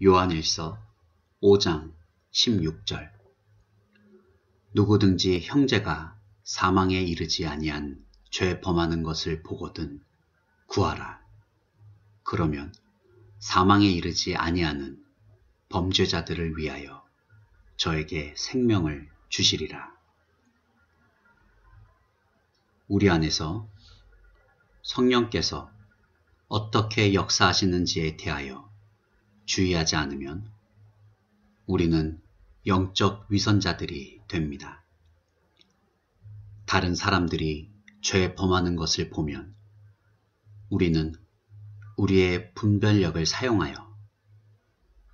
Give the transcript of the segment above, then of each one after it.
요한일서 5장 16절 누구든지 형제가 사망에 이르지 아니한 죄 범하는 것을 보거든 구하라. 그러면 사망에 이르지 아니하는 범죄자들을 위하여 저에게 생명을 주시리라. 우리 안에서 성령께서 어떻게 역사하시는지에 대하여 주의하지 않으면 우리는 영적 위선자들이 됩니다. 다른 사람들이 죄 범하는 것을 보면 우리는 우리의 분별력을 사용하여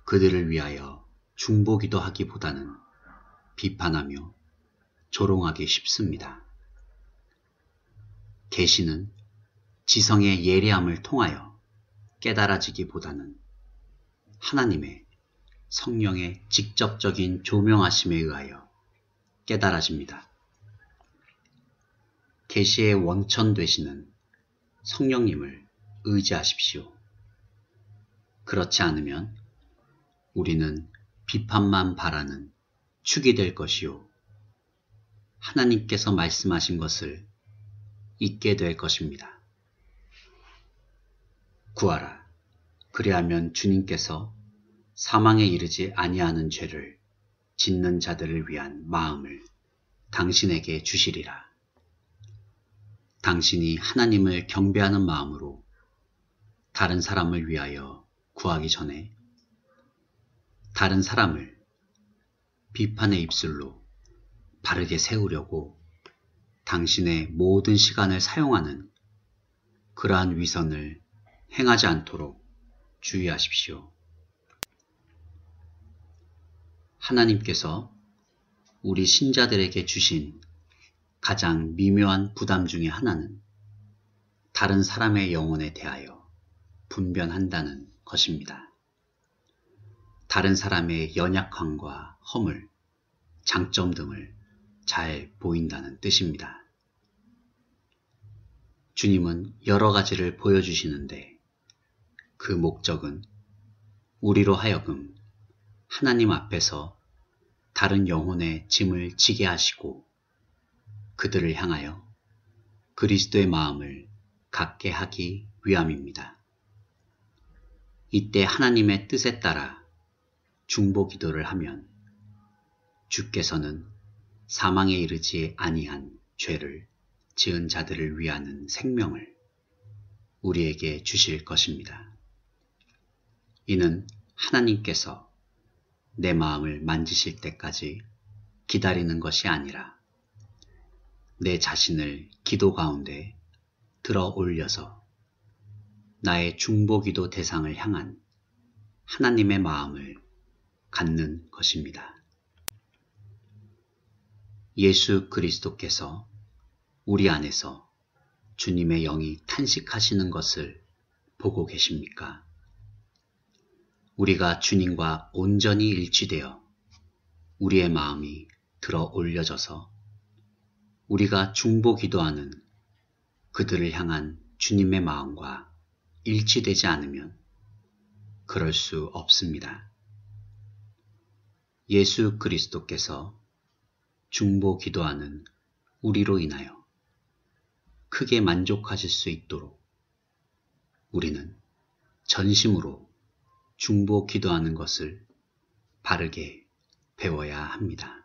그들을 위하여 중보기도 하기보다는 비판하며 조롱하기 쉽습니다. 계시는 지성의 예리함을 통하여 깨달아지기보다는 하나님의 성령의 직접적인 조명하심에 의하여 깨달아집니다. 계시의 원천 되시는 성령님을 의지하십시오. 그렇지 않으면 우리는 비판만 바라는 축이 될 것이요. 하나님께서 말씀하신 것을 잊게 될 것입니다. 구하라. 그리하면 주님께서 사망에 이르지 아니하는 죄를 짓는 자들을 위한 마음을 당신에게 주시리라. 당신이 하나님을 경배하는 마음으로 다른 사람을 위하여 구하기 전에 다른 사람을 비판의 입술로 바르게 세우려고 당신의 모든 시간을 사용하는 그러한 위선을 행하지 않도록 주의하십시오. 하나님께서 우리 신자들에게 주신 가장 미묘한 부담 중의 하나는 다른 사람의 영혼에 대하여 분변한다는 것입니다. 다른 사람의 연약함과 허물, 장점 등을 잘 보인다는 뜻입니다. 주님은 여러 가지를 보여주시는데 그 목적은 우리로 하여금 하나님 앞에서 다른 영혼의 짐을 지게 하시고 그들을 향하여 그리스도의 마음을 갖게 하기 위함입니다. 이때 하나님의 뜻에 따라 중보 기도를 하면 주께서는 사망에 이르지 아니한 죄를 지은 자들을 위하는 생명을 우리에게 주실 것입니다. 이는 하나님께서 내 마음을 만지실 때까지 기다리는 것이 아니라 내 자신을 기도 가운데 들어 올려서 나의 중보기도 대상을 향한 하나님의 마음을 갖는 것입니다. 예수 그리스도께서 우리 안에서 주님의 영이 탄식하시는 것을 보고 계십니까? 우리가 주님과 온전히 일치되어 우리의 마음이 들어 올려져서 우리가 중보 기도하는 그들을 향한 주님의 마음과 일치되지 않으면 그럴 수 없습니다. 예수 그리스도께서 중보 기도하는 우리로 인하여 크게 만족하실 수 있도록 우리는 전심으로 중보 기도하는 것을 바르게 배워야 합니다.